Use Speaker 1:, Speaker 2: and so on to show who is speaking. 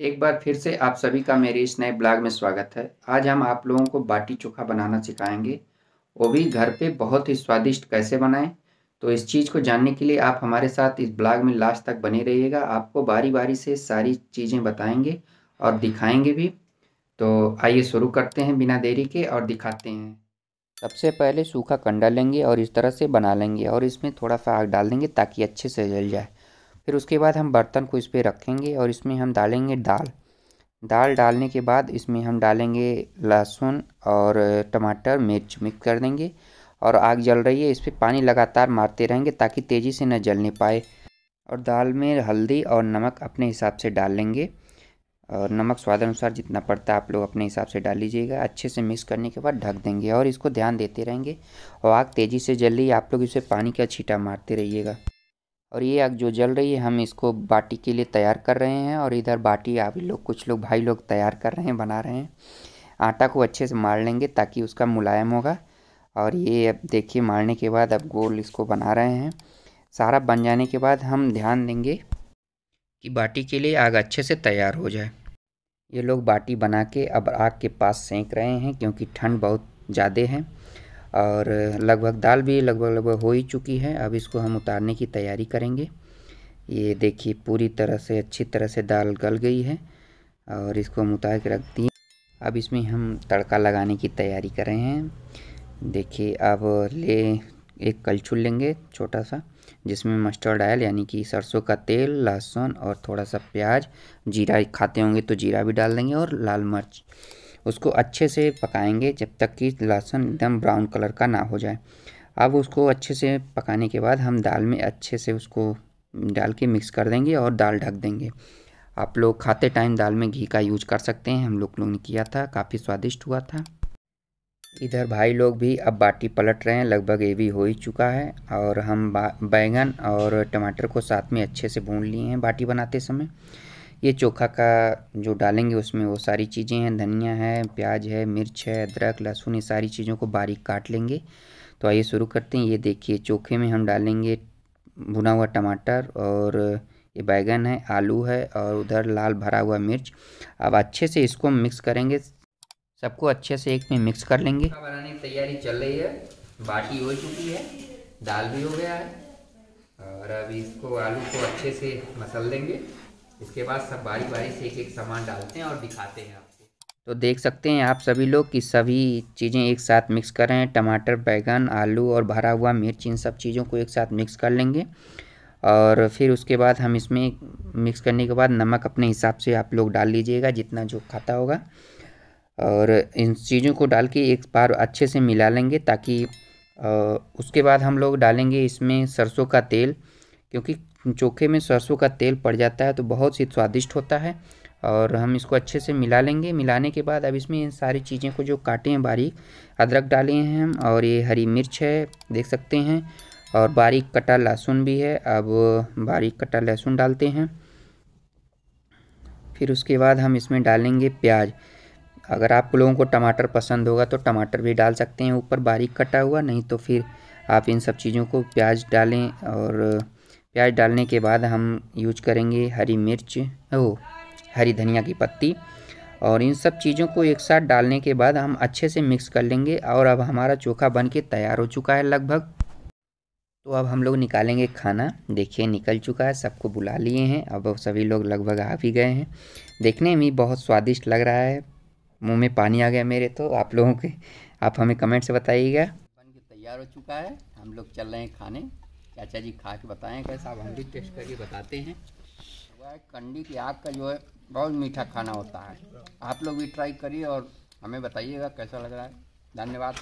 Speaker 1: एक बार फिर से आप सभी का मेरे इस नए ब्लॉग में स्वागत है आज हम आप लोगों को बाटी चोखा बनाना सिखाएंगे वो भी घर पे बहुत ही स्वादिष्ट कैसे बनाएं तो इस चीज़ को जानने के लिए आप हमारे साथ इस ब्लॉग में लास्ट तक बने रहिएगा आपको बारी बारी से सारी चीज़ें बताएंगे और दिखाएंगे भी तो आइए शुरू करते हैं बिना देरी के और दिखाते हैं सबसे पहले सूखा कंडा लेंगे और इस तरह से बना लेंगे और इसमें थोड़ा सा आग डाल देंगे ताकि अच्छे से जल जाए फिर उसके बाद हम बर्तन को इस पर रखेंगे और इसमें हम डालेंगे दाल दाल डालने के बाद इसमें हम डालेंगे लहसुन और टमाटर मिर्च मिक्स कर देंगे और आग जल रही है इस पर पानी लगातार मारते रहेंगे ताकि तेज़ी से न जलने पाए और दाल में हल्दी और नमक अपने हिसाब से डाल लेंगे और नमक स्वाद अनुसार जितना पड़ता है आप लोग अपने हिसाब से डाल लीजिएगा अच्छे से मिक्स करने के बाद ढक देंगे और इसको ध्यान देते रहेंगे और आग तेज़ी से जल रही है आप लोग इसे पानी का छीटा मारते रहिएगा और ये आग जो जल रही है हम इसको बाटी के लिए तैयार कर रहे हैं और इधर बाटी आप लोग कुछ लोग भाई लोग तैयार कर रहे हैं बना रहे हैं आटा को अच्छे से मार लेंगे ताकि उसका मुलायम होगा और ये अब देखिए मारने के बाद अब गोल इसको बना रहे हैं सारा बन जाने के बाद हम ध्यान देंगे कि बाटी के लिए आग अच्छे से तैयार हो जाए ये लोग बाटी बना के अब आग के पास सेंक रहे हैं क्योंकि ठंड बहुत ज़्यादा है और लगभग दाल भी लगभग लगभग हो ही चुकी है अब इसको हम उतारने की तैयारी करेंगे ये देखिए पूरी तरह से अच्छी तरह से दाल गल गई है और इसको हम उतार के रख दिए अब इसमें हम तड़का लगाने की तैयारी कर रहे हैं देखिए अब ले एक कलछुल लेंगे छोटा सा जिसमें मस्टर्ड ऑयल यानी कि सरसों का तेल लहसुन और थोड़ा सा प्याज जीरा खाते होंगे तो जीरा भी डाल देंगे और लाल मिर्च उसको अच्छे से पकाएंगे जब तक कि लहसुन एकदम ब्राउन कलर का ना हो जाए अब उसको अच्छे से पकाने के बाद हम दाल में अच्छे से उसको डाल के मिक्स कर देंगे और दाल ढक देंगे आप लोग खाते टाइम दाल में घी का यूज कर सकते हैं हम लोग लोग ने किया था काफ़ी स्वादिष्ट हुआ था इधर भाई लोग भी अब बाटी पलट रहे हैं लगभग ये भी हो ही चुका है और हम बैंगन और टमाटर को साथ में अच्छे से भून लिए हैं बाटी बनाते समय ये चोखा का जो डालेंगे उसमें वो सारी चीज़ें हैं धनिया है प्याज है मिर्च है अदरक लहसुन ये सारी चीज़ों को बारीक काट लेंगे तो आइए शुरू करते हैं ये देखिए चोखे में हम डालेंगे भुना हुआ टमाटर और ये बैगन है आलू है और उधर लाल भरा हुआ मिर्च अब अच्छे से इसको मिक्स करेंगे सबको अच्छे से एक में मिक्स कर लेंगे बनाने की तैयारी चल रही है बाटी हो चुकी है दाल भी हो गया है और अभी इसको आलू को अच्छे से मसल देंगे इसके बाद सब बारी बारी से एक एक सामान डालते हैं और दिखाते हैं आपको तो देख सकते हैं आप सभी लोग कि सभी चीज़ें एक साथ मिक्स कर रहे हैं टमाटर बैगन आलू और भरा हुआ मिर्च इन सब चीज़ों को एक साथ मिक्स कर लेंगे और फिर उसके बाद हम इसमें मिक्स करने के बाद नमक अपने हिसाब से आप लोग डाल लीजिएगा जितना जो खाता होगा और इन चीज़ों को डाल के एक बार अच्छे से मिला लेंगे ताकि उसके बाद हम लोग डालेंगे इसमें सरसों का तेल क्योंकि चोखे में सरसों का तेल पड़ जाता है तो बहुत ही स्वादिष्ट होता है और हम इसको अच्छे से मिला लेंगे मिलाने के बाद अब इसमें इन सारी चीज़ें को जो काटे हैं बारीक अदरक डाले हैं हम और ये हरी मिर्च है देख सकते हैं और बारीक कटा लहसुन भी है अब बारीक कटा लहसुन डालते हैं फिर उसके बाद हम इसमें डालेंगे प्याज अगर आप लोगों को टमाटर पसंद होगा तो टमाटर भी डाल सकते हैं ऊपर बारीक कटा हुआ नहीं तो फिर आप इन सब चीज़ों को प्याज डालें और प्याज डालने के बाद हम यूज करेंगे हरी मिर्च ओ हरी धनिया की पत्ती और इन सब चीज़ों को एक साथ डालने के बाद हम अच्छे से मिक्स कर लेंगे और अब हमारा चोखा बन के तैयार हो चुका है लगभग तो अब हम लोग निकालेंगे खाना देखिए निकल चुका है सबको बुला लिए हैं अब सभी लोग लगभग आ भी गए हैं देखने में बहुत स्वादिष्ट लग रहा है मुंह में पानी आ गया मेरे तो आप लोगों के आप हमें कमेंट से बताइएगा बन के तैयार हो चुका है हम लोग चल रहे हैं खाने चाचा जी खा के बताएं कैसा हम भी टेस्ट करके बताते हैं वह कंडी की आग का जो है बहुत मीठा खाना होता है आप लोग भी ट्राई करिए और हमें बताइएगा कैसा लग रहा है धन्यवाद